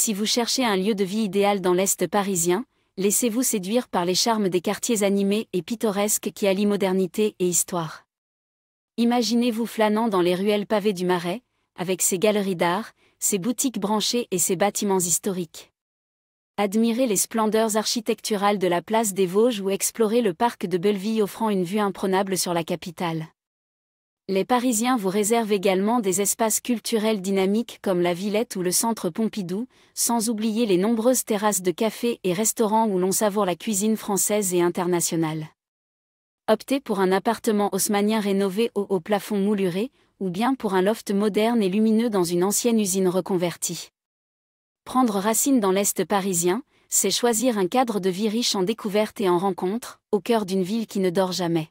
Si vous cherchez un lieu de vie idéal dans l'Est parisien, laissez-vous séduire par les charmes des quartiers animés et pittoresques qui allient modernité et histoire. Imaginez-vous flânant dans les ruelles pavées du Marais, avec ses galeries d'art, ses boutiques branchées et ses bâtiments historiques. Admirez les splendeurs architecturales de la place des Vosges ou explorez le parc de Belleville offrant une vue imprenable sur la capitale. Les Parisiens vous réservent également des espaces culturels dynamiques comme la Villette ou le Centre Pompidou, sans oublier les nombreuses terrasses de cafés et restaurants où l'on savoure la cuisine française et internationale. Optez pour un appartement haussmanien rénové au haut plafond mouluré, ou bien pour un loft moderne et lumineux dans une ancienne usine reconvertie. Prendre racine dans l'Est parisien, c'est choisir un cadre de vie riche en découvertes et en rencontres, au cœur d'une ville qui ne dort jamais.